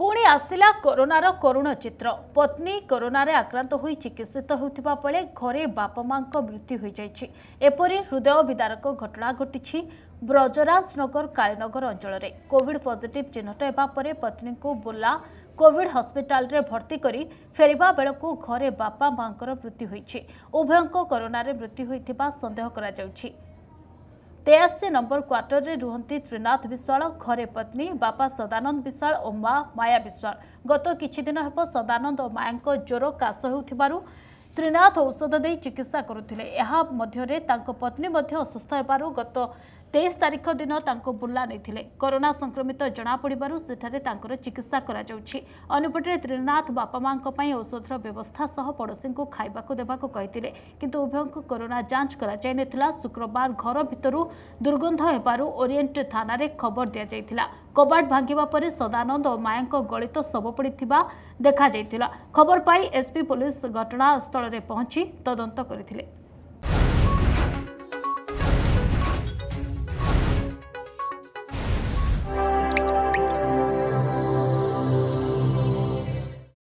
ପୁଣି ଆସିଲା କରୋନାର କରୁଣ ଚିତ୍ର ପତ୍ନୀ କରୋନାରେ ଆକ୍ରାନ୍ତ ହୋଇ ଚିକିତ୍ସିତ ହେଉଥିବା ବେଳେ ଘରେ ବାପା ମାଙ୍କ ମୃତ୍ୟୁ ହୋଇଯାଇଛି ଏପରି ହୃଦୟ ବିଦାରକ ଘଟଣା ଘଟିଛି ବ୍ରଜରାଜନଗର କାଳୀନଗର ଅଞ୍ଚଳରେ କୋଭିଡ ପଜିଟିଭ ଚିହ୍ନଟ ହେବା ପରେ ପତ୍ନୀଙ୍କୁ ବୁର୍ଲା କୋଭିଡ ହସ୍ପିଟାଲରେ ଭର୍ତ୍ତି କରି ଫେରିବା ବେଳକୁ ଘରେ ବାପା ମାଙ୍କର ମୃତ୍ୟୁ ହୋଇଛି ଉଭୟଙ୍କ କରୋନାରେ ମୃତ୍ୟୁ ହୋଇଥିବା ସନ୍ଦେହ କରାଯାଉଛି ତେୟାଅଶୀ ନମ୍ବର କ୍ୱାର୍ଟରରେ ରୁହନ୍ତି ତ୍ରିନାଥ ବିଶ୍ୱାଳ ଘରେ ପତ୍ନୀ ବାପା ସଦାନନ୍ଦ ବିଶ୍ୱାଳ ଓ ମା ମାୟା ବିଶ୍ୱାଳ ଗତ କିଛି ଦିନ ହେବ ସଦାନନ୍ଦ ଓ ମାୟାଙ୍କ ଜ୍ୱର କାଶ ହେଉଥିବାରୁ ତ୍ରିନାଥ ଔଷଧ ଦେଇ ଚିକିତ୍ସା କରୁଥିଲେ ଏହା ମଧ୍ୟରେ ତାଙ୍କ ପତ୍ନୀ ମଧ୍ୟ ଅସୁସ୍ଥ ହେବାରୁ ଗତ ତେଇଶ ତାରିଖ ଦିନ ତାଙ୍କୁ ବୁର୍ଲା ନେଇଥିଲେ କରୋନା ସଂକ୍ରମିତ ଜଣାପଡ଼ିବାରୁ ସେଠାରେ ତାଙ୍କର ଚିକିତ୍ସା କରାଯାଉଛି ଅନ୍ୟପଟେ ତ୍ରିନାଥ ବାପା ମାଙ୍କ ପାଇଁ ଔଷଧର ବ୍ୟବସ୍ଥା ସହ ପଡ଼ୋଶୀଙ୍କୁ ଖାଇବାକୁ ଦେବାକୁ କହିଥିଲେ କିନ୍ତୁ ଉଭୟଙ୍କୁ କରୋନା ଯାଞ୍ଚ କରାଯାଇନଥିଲା ଶୁକ୍ରବାର ଘର ଭିତରୁ ଦୁର୍ଗନ୍ଧ ହେବାରୁ ଓରିଏଣ୍ଟ ଥାନାରେ ଖବର ଦିଆଯାଇଥିଲା କବାଟ ଭାଙ୍ଗିବା ପରେ ସଦାନନ୍ଦ ଓ ମାୟାଙ୍କ ଗଳିତ ଶବ ପଡ଼ିଥିବା ଦେଖାଯାଇଥିଲା ଖବର ପାଇ ଏସ୍ପି ପୋଲିସ ଘଟଣାସ୍ଥଳରେ ପହଞ୍ଚି ତଦନ୍ତ କରିଥିଲେ